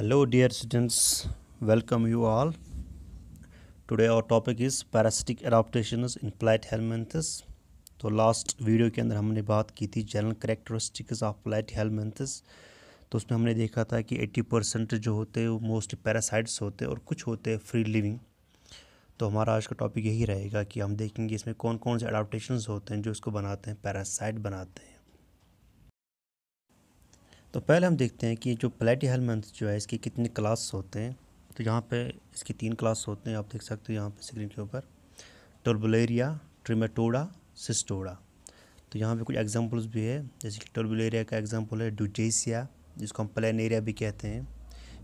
hello dear students welcome you all today our topic is parasitic adaptations in plant helminths तो last video के अंदर हमने बात की थी general characteristics of platyhelminthes तो उसमें हमने देखा था कि 80 परसेंट जो होते हैं वो मोस्ट पैरासाइट्स होते हैं और कुछ होते हैं फ्री लिविंग तो हमारा आज का टॉपिक यही रहेगा कि हम देखेंगे इसमें कौन कौन से अडाप्टेशन होते हैं जो इसको बनाते हैं पैरासाइट बनाते हैं तो पहले हम देखते हैं कि जो प्लेटी हेलमेंट जो है इसके कितने क्लास होते हैं तो यहाँ पे इसके तीन क्लास होते हैं आप देख सकते हो यहाँ पे स्क्रीन के ऊपर टर्बुलेरिया ट्रिमेटोडा सिस्टोडा तो यहाँ पे कुछ एग्जांपल्स भी है जैसे कि टर्बुलेरिया का एग्जांपल है डुजेसिया जिसको हम प्लेनेरिया भी कहते हैं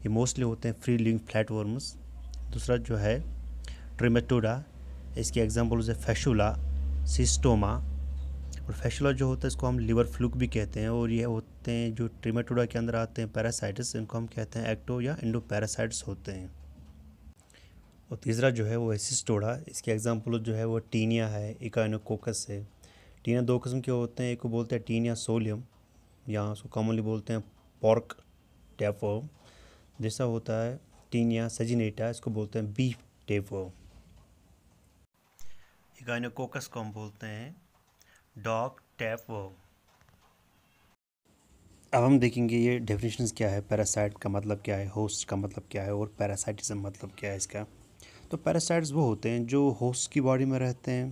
ये मोस्टली होते हैं फ्री लिविंग फ्लैट वर्म्स दूसरा जो है ट्रिमेटोडा इसके एग्जाम्पल्स है फैशूला सिस्टोमा और फैशला जो होता है इसको हम लीवर फ्लूक भी कहते हैं और ये होते हैं जो ट्रीमेटोडा के अंदर आते हैं पैरासाइटिस इनको हम कहते हैं एक्टो या इंडो पैरासाइट्स होते हैं और तीसरा जो है वो है सिस्टोडा इसके एग्जाम्पल जो है वो टीनिया है इकाइनोकोकस है टीनिया दो किस्म के होते हैं एक को बोलते हैं टीनिया सोलियम या उसको कॉमनली बोलते हैं पॉर्क टेफो जैसा होता है टीनिया सजिनेटा इसको बोलते हैं बीफ टेफो इकाइनोकोकस को हम बोलते हैं डॉग टैप वर्ब अब हम देखेंगे ये डेफिनेशन क्या है पैरासाइट का मतलब क्या है होस्ट का मतलब क्या है और पैरासाइटिज्म मतलब क्या है इसका तो पैरासाइट्स वो होते हैं जो होस्ट की बॉडी में रहते हैं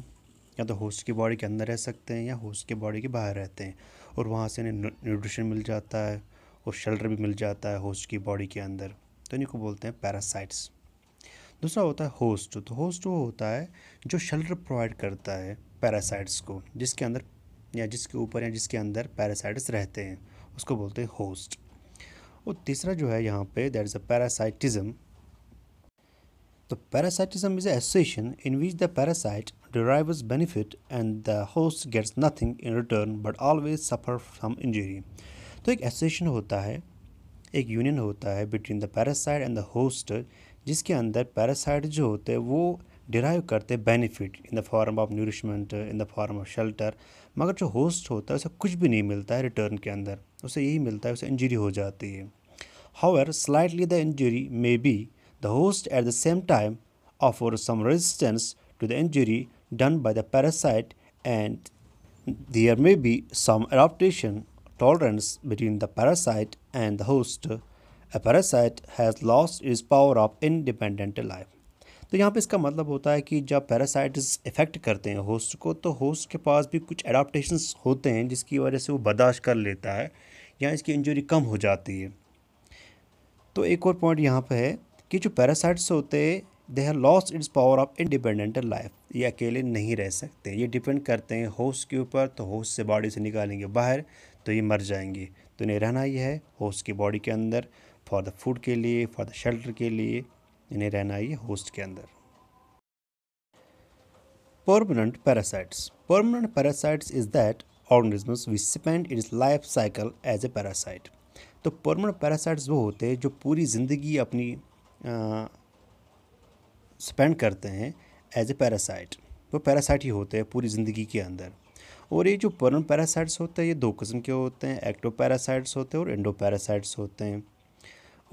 या तो होस्ट की बॉडी के अंदर रह सकते हैं या होस्ट के बॉडी के बाहर रहते हैं और वहाँ से इन्हें न्यूट्रिशन मिल जाता है और शेल्टर भी मिल जाता है होस्ट की बॉडी के अंदर तो इन्हीं को बोलते हैं पैरासाइट्स दूसरा होता है होस्ट तो होस्ट वो होता है जो शेल्टर प्रोवाइड करता है पैरासाइट्स को जिसके अंदर या जिसके ऊपर या जिसके अंदर पैरासाइट्स रहते हैं उसको बोलते हैं होस्ट और तीसरा जो है यहाँ पे दैट इज़ अ पैरासाइटिज़म तो parasitism is association in which the parasite derives benefit and the host gets nothing in return but always suffer from injury तो एक एसोसिएशन होता है एक यूनियन होता है between the parasite and the host जिसके अंदर पैरासाइट जो होते हैं वो डिराइव करते benefit in the form of nourishment in the form of shelter मगर जो होस्ट होता है उसे कुछ भी नहीं मिलता है रिटर्न के अंदर उसे यही मिलता है उसे इंजरी हो जाती है however slightly the injury may be the host at the same time offer some resistance to the injury done by the parasite and there may be some adaptation tolerance between the parasite and the host A parasite has lost its power of independent life. तो यहाँ पे इसका मतलब होता है कि जब parasites effect करते हैं होस्ट को तो होस्ट के पास भी कुछ एडाप्टेशन होते हैं जिसकी वजह से वो बर्दाश्त कर लेता है या इसकी इंजरी कम हो जाती है तो एक और पॉइंट यहाँ पे है कि जो पैरासाइट्स होते हैं they have loss its power of independent life ये अकेले नहीं रह सकते ये डिपेंड करते हैं होस्ट के ऊपर तो होस्ट से बॉडी से निकालेंगे बाहर तो ये मर जाएंगे तो इन्हें रहना ही है होस्ट की बॉडी के अंदर फॉर द फूड के लिए फॉर द शेल्टर के लिए इन्हें रहना ये होस्ट के अंदर permanent parasites permanent parasites is that organisms we spend its life cycle as a parasite तो परमानेंट पैरासाइट्स वो होते हैं जो पूरी ज़िंदगी अपनी स्पेंड करते हैं एज ए पैरासाइट वो पैरासाइट ही होते हैं पूरी ज़िंदगी के अंदर और ये जो परमानेंट पैरासाइट्स होते हैं ये दो किस्म के होते हैं एक्टो पैरासाइट्स होते हैं और एंडो पैरासाइट्स होते हैं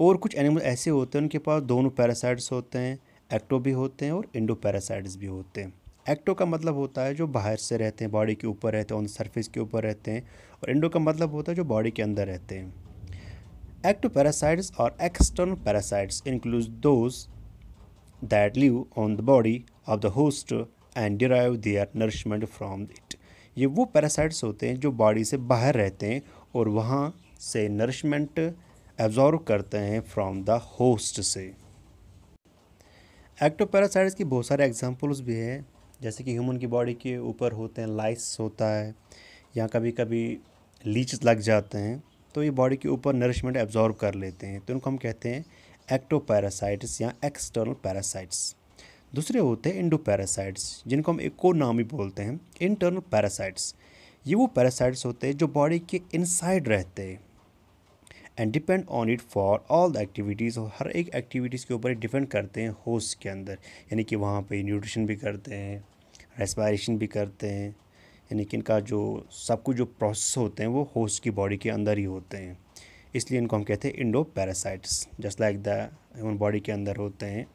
और कुछ एनिमल ऐसे होते हैं उनके पास दोनों पैरासाइट्स होते हैं एक्टो भी होते हैं और इंडो पैरासाइट्स भी होते हैं एक्टो का मतलब होता है जो बाहर से रहते हैं बॉडी के ऊपर रहते हैं ऑन सरफेस के ऊपर रहते हैं और इंडो का मतलब होता है जो बॉडी के अंदर रहते हैं एक्टो पैरासाइट्स और external parasites includes those that live on the body of the host and derive their nourishment from it ये वो पैरासाइट्स होते हैं जो बॉडी से बाहर रहते हैं और वहाँ से नरिशमेंट एब्जॉर्व करते हैं फ्रॉम द होस्ट से एक्टोपैरासाइट्स की बहुत सारे एग्जाम्पल्स भी हैं जैसे कि ह्यूमन की बॉडी के ऊपर होते हैं लाइस होता है या कभी कभी लीच लग जाते हैं तो ये बॉडी के ऊपर नरिशमेंट एब्जॉर्व कर लेते हैं तो उनको हम कहते हैं एक्टोपैरासाइट्स या एक्सटर्नल पैरासाइट्स दूसरे होते हैं इंडो पैरासाइट्स जिनको हम एको नाम ही बोलते हैं इंटरनल पैरासाइट्स ये वो पैरासाइट्स होते हैं जो बॉडी के इनसाइड रहते हैं and depend on it for all the activities और हर एक एक्टिविटीज़ के ऊपर डिपेंड करते हैं होस्ट के अंदर यानी कि वहाँ पे न्यूट्रिशन भी करते हैं रेस्पायरेशन भी करते हैं यानी कि इनका जो सब कुछ जो प्रोसेस होते हैं वो होस्ट की बॉडी के अंदर ही होते हैं इसलिए इनको हम कहते हैं endoparasites just like the human body के अंदर होते हैं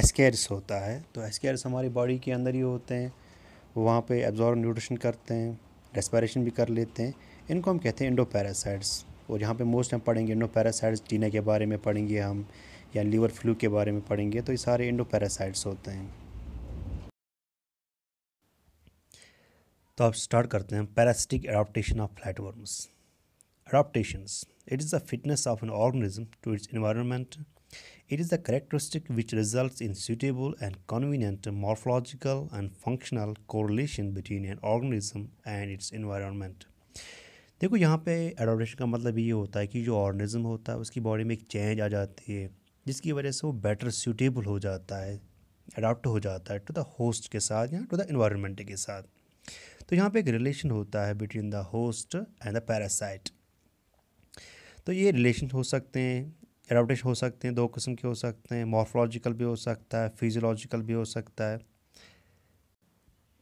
एस्केयर्स होता है तो एस्केयर्स हमारी बॉडी के अंदर ही होते हैं वहाँ पे एब्जॉर्ब न्यूट्रिशन करते हैं रेस्पायरेशन भी कर लेते हैं इनको हम कहते हैं इंडो पैरासाइट्स और यहाँ पे मोस्ट हम पढ़ेंगे इंडो टीना के बारे में पढ़ेंगे हम या लीवर फ्लू के बारे में पढ़ेंगे तो ये सारे इंडो पैरासाइड्स होते हैं तो आप स्टार्ट करते हैं parasitic adaptation of flat worms adaptations it is the fitness of an organism to its environment it is the characteristic which result in suitable and convenient morphological and functional correlation between an organism and its environment देखो यहाँ पे adoption का मतलब ये होता है कि जो ऑर्गेनिज्म होता है उसकी बॉडी में एक चेंज आ जाती है जिसकी वजह से वो बेटर सूटेबल हो जाता है अडाप्ट हो जाता है टू द होस्ट के साथ या टू द इन्वायरमेंट के साथ तो यहाँ पे एक रिलेशन होता है between the host and the parasite तो ये रिलेशन हो सकते हैं एडाप्टेशन हो सकते हैं दो किस्म के हो सकते हैं मॉर्फोलॉजिकल भी हो सकता है फिजियोलॉजिकल भी हो सकता है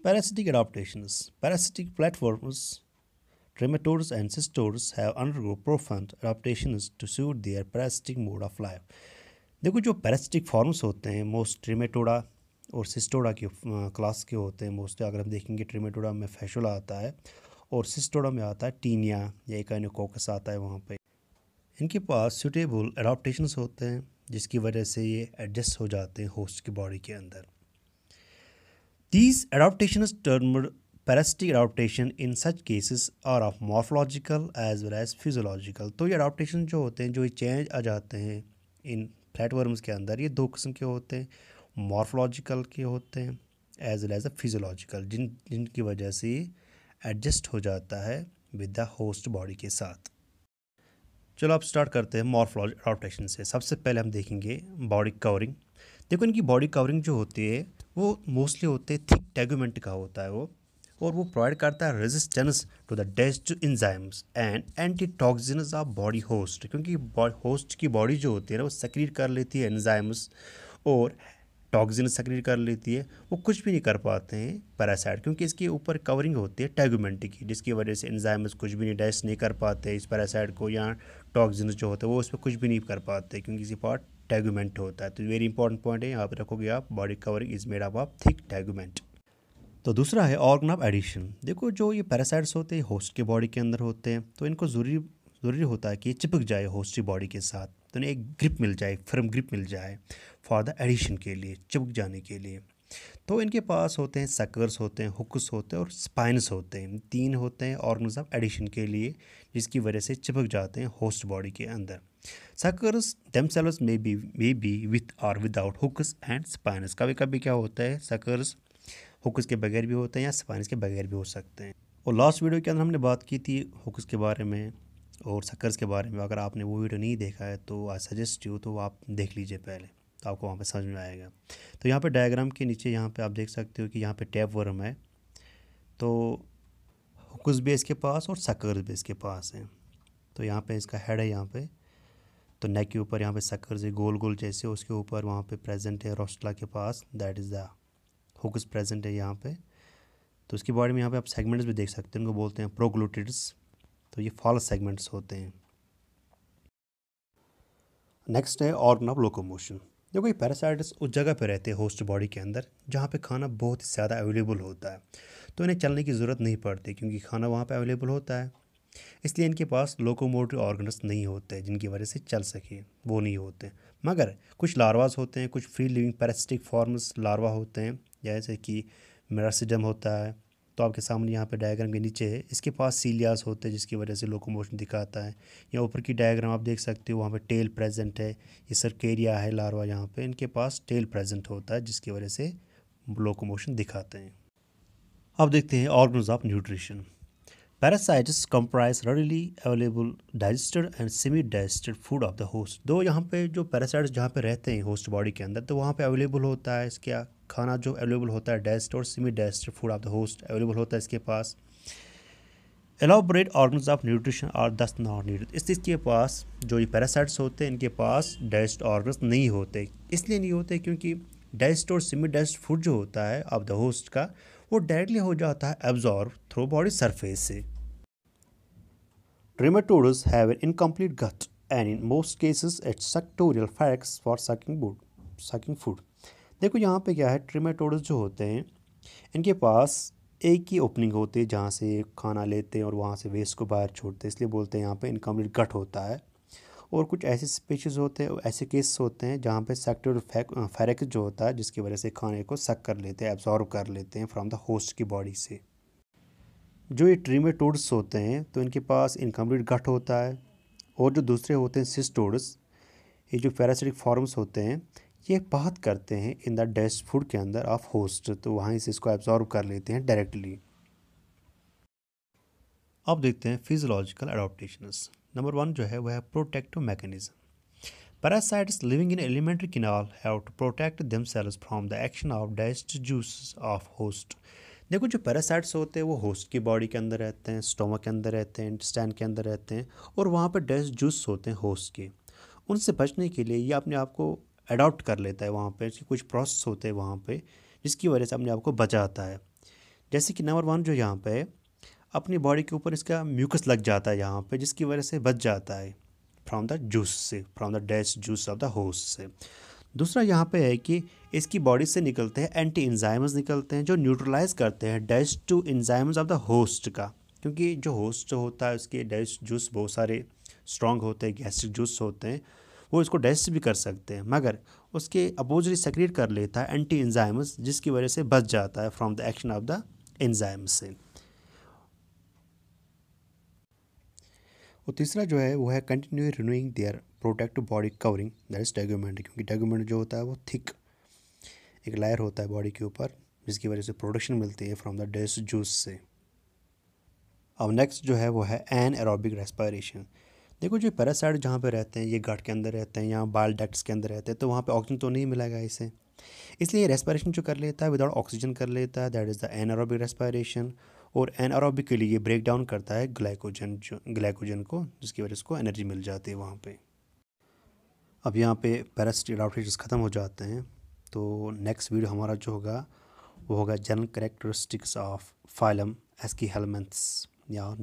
parasitic adaptations parasitic platforms Trematodes and cystodes have undergo profound adaptations to suit their parasitic mode of life. देखो जो parasitic forms होते हैं most trematoda और cystoda के class के होते हैं most अगर हम देखेंगे trematoda में फैशोला आता है और cystoda में आता है tinea या एक अन्य कोकस आता है वहाँ पे इनके पास suitable adaptations होते हैं जिसकी वजह से ये adjust हो जाते हैं host की body के अंदर These adaptations termed parasitic adaptation in such cases are of morphological as well as physiological तो ये अडाप्टेशन जो होते हैं जो ये चेंज आ जाते हैं इन फ्लैटवर्म्स के अंदर ये दो किस्म के होते हैं मॉर्फोलॉजिकल के होते हैं as well as a physiological जिन जिनकी वजह से एडजस्ट हो जाता है विद द होस्ट बॉडी के साथ चलो आप स्टार्ट करते हैं मॉर्फोलॉजी अडाप्टेशन से सबसे पहले हम देखेंगे बॉडी कवरिंग देखो इनकी बॉडी कवरिंग जो होती है वो मोस्टली होते हैं थिक टेगोमेंट का होता है वो और वो प्रोवाइड करता है resistance to the digest enzymes and anti toxins of body host क्योंकि होस्ट की बॉडी जो होती है ना वो सक्रिय कर लेती है एंजाइम्स और टॉक्सिन सक्रिय कर लेती है वो कुछ भी नहीं कर पाते हैं पैरासाइड क्योंकि इसके ऊपर कवरिंग होती है टैगोमेंट की जिसकी वजह से एंजाइम्स कुछ भी नहीं डाइस नहीं कर पाते इस पैरासाइड को या टॉक्सिन जो होते हैं वो उस पर कुछ भी नहीं कर पाते क्योंकि इसी पार्ट टैगोमेंट होता है तो वेरी इंपॉर्टेंट पॉइंट है यहाँ पर रखोगे आप body covering is made up of thick tegument तो दूसरा है ऑर्गन ऑफ एडिशन देखो जो ये पैरासाइट्स होते हैं होस्ट के बॉडी के अंदर होते हैं तो इनको ज़रूरी ज़रूरी होता है कि ये चिपक जाए होस्ट की बॉडी के साथ तो इन्हें एक ग्रिप मिल जाए फर्म ग्रिप मिल जाए फॉर द एडिशन के लिए चिपक जाने के लिए तो इनके पास होते हैं सकर्स होते हैं हुक्स होते हैं और स्पाइनस होते हैं तीन होते हैं ऑर्गन्स ऑफ एडिशन के लिए जिसकी वजह से चिपक जाते हैं होस्ट बॉडी के अंदर सकर्स डेम damsels may be may be with और विदाउट हुक्स एंड स्पाइनस कभी कभी क्या होता है सकर्स हुक्स के बगैर भी होते हैं या स्पाइनस के बगैर भी हो सकते हैं और लास्ट वीडियो के अंदर हमने बात की थी हुक्स के बारे में और सकर्स के बारे में अगर आपने वो वीडियो नहीं देखा है तो आई सजेस्ट यू तो आप देख लीजिए पहले तो आपको वहाँ पर समझ में आएगा तो यहाँ पर डायग्राम के नीचे यहाँ पर आप देख सकते हो कि यहाँ पर टैप वर्म है तो हुक्स भी इसके पास और सकर्स भी इसके पास है तो यहाँ पे इसका हेड है यहाँ पे तो नेक के ऊपर यहाँ पे है गोल गोल जैसे उसके ऊपर वहाँ पे प्रेजेंट है रोस्टला के पास that is the is present है यहाँ पे तो इसके बॉडी में यहाँ पे आप सेगमेंट्स भी देख सकते हैं उनको बोलते हैं प्रोग्लूटिड्स तो ये फॉल्स सेगमेंट्स होते हैं नेक्स्ट है ऑर्गन ऑफ लोकोमोशन देखो ये पैरासाइट्स उस जगह पर रहते हैं होस्ट बॉडी के अंदर जहाँ पे खाना बहुत ही ज़्यादा अवेलेबल होता है तो इन्हें चलने की ज़रूरत नहीं पड़ती क्योंकि खाना वहाँ पर अवेलेबल होता है इसलिए इनके पास लोकोमोटिव ऑर्गन्स नहीं होते जिनकी वजह से चल सके वो नहीं होते मगर कुछ लारवास होते हैं कुछ free living parasitic forms larva होते हैं जैसे कि मेरासिडम होता है तो आपके सामने यहाँ पे डायग्राम के नीचे है इसके पास सीलियास होते हैं जिसकी वजह से लोकोमोशन दिखाता है या ऊपर की डायग्राम आप देख सकते हो वहाँ पे टेल प्रेजेंट है ये सरकेरिया है लार्वा यहाँ पे इनके पास टेल प्रेजेंट होता है जिसकी वजह से लोकोमोशन दिखाते हैं अब देखते हैं organs of nutrition parasites comprise readily available digested and semi digested food of the host दो यहाँ पे जो पैरासाइट्स जहाँ पे रहते हैं होस्ट बॉडी के अंदर तो वहाँ पे अवेलेबल होता है इसका खाना जो अवेलेबल होता है डाइजेस्ट और semi digested food of the host available होता है इसके पास एलोबरेट ऑर्गन्स ऑफ न्यूट्रिशन और दस नॉट न्यूट्रिट इस चीज़ के पास जो ये पैरासाइट्स होते हैं इनके पास डाइजेस्ट ऑर्गन्स नहीं होते इसलिए नहीं होते क्योंकि डाइजेस्ट और सेमी डाइजेस्ट फूड जो होता है ऑफ द होस्ट का वो डायरेक्टली हो जाता है एब्जॉर्व थ्रू बॉडी सरफेस से Rheumatoids have an incomplete gut and in most cases it's sectorial pharynx for sucking food. sucking food. देखो यहाँ पे क्या है ट्रीमेटोडस जो होते हैं इनके पास एक ही ओपनिंग होती है जहाँ से खाना लेते हैं और वहाँ से वेस्ट को बाहर छोड़ते हैं इसलिए बोलते हैं यहाँ पे इनकम्प्लीट गट होता है और कुछ ऐसे स्पीशीज़ होते हैं ऐसे केस होते हैं जहाँ पे सेक्टर फेरेक्स uh, जो होता है जिसकी वजह से खाने को सक कर लेते हैं एब्जॉर्व कर लेते हैं फ्राम द होस्ट की बॉडी से जो ये ट्रीमेटोड्स होते हैं तो इनके पास इनकम्प्लीट गट होता है और जो दूसरे होते हैं सिस्टोड्स ये जो पैरासिटिक फॉर्म्स होते हैं ये बात करते हैं इन द डेस्ट फूड के अंदर ऑफ होस्ट तो वहाँ से इसको एब्जॉर्व कर लेते हैं डायरेक्टली अब देखते हैं फिजोलॉजिकल अडोप्टेशंस नंबर वन जो है वह है protective mechanism Parasites living in alimentary canal have to protect themselves from the action of डेस्ट जूस ऑफ होस्ट देखो जो पैरासाइट्स होते हैं वो होस्ट की बॉडी के अंदर रहते हैं स्टोमक के अंदर रहते हैं इंटेस्टाइन के अंदर रहते हैं और वहाँ पर डेस्ट जूस होते हैं होस्ट के उनसे बचने के लिए ये अपने आप को अडॉप्ट कर लेता है वहाँ पर कुछ प्रोसेस होते हैं वहाँ पर जिसकी वजह से अपने आप को बचाता है जैसे कि नंबर वन जो यहाँ पर अपनी बॉडी के ऊपर इसका म्यूकस लग जाता है यहाँ पर जिसकी वजह से बच जाता है फ्रॉम द जूस से from the dash juice of the host से दूसरा यहाँ पे है कि इसकी बॉडी से निकलते हैं एंटी इन्जाइम्स निकलते हैं जो न्यूट्रलाइज करते हैं dash to enzymes of the host का क्योंकि जो होस्ट होता है उसके डैश जूस बहुत सारे स्ट्रॉन्ग होते हैं गैस्ट्रिक जूस होते हैं वो इसको डैश भी कर सकते हैं मगर उसके अपोज सक्रिएट कर लेता है एंटी इन्जाइम्स जिसकी वजह से बच जाता है from the action of the enzymes से और तीसरा जो है वो है continue renewing their protect body covering that is document क्योंकि डॉक्यूमेंट जो होता है वो थिक एक लायर होता है बॉडी के ऊपर जिसकी वजह से प्रोटेक्शन मिलती है फ्रॉम द डेस जूस से अब नेक्स्ट जो है वो है एन एरोबिक रेस्पायरेशन देखो जो पैरासाइड जहाँ पे रहते हैं ये गट के अंदर रहते हैं या बाल डक्ट्स के अंदर रहते हैं तो वहाँ पे ऑक्सीजन तो नहीं मिलेगा इसे इसलिए रेस्पायरेशन जो कर लेता है विदाउट ऑक्सीजन कर लेता है that is the an aerobic respiration और एन एरोबिक के लिए ब्रेक डाउन करता है ग्लाइकोजन ग्लाइकोजन को जिसकी वजह से उसको एनर्जी मिल जाती है वहाँ पर अब यहाँ पे पैरासिटिक आउटरीज ख़त्म हो जाते हैं तो नेक्स्ट वीडियो हमारा जो होगा वो होगा जनरल करेक्टरिस्टिक्स ऑफ फाइलम की हेलमेंट्स या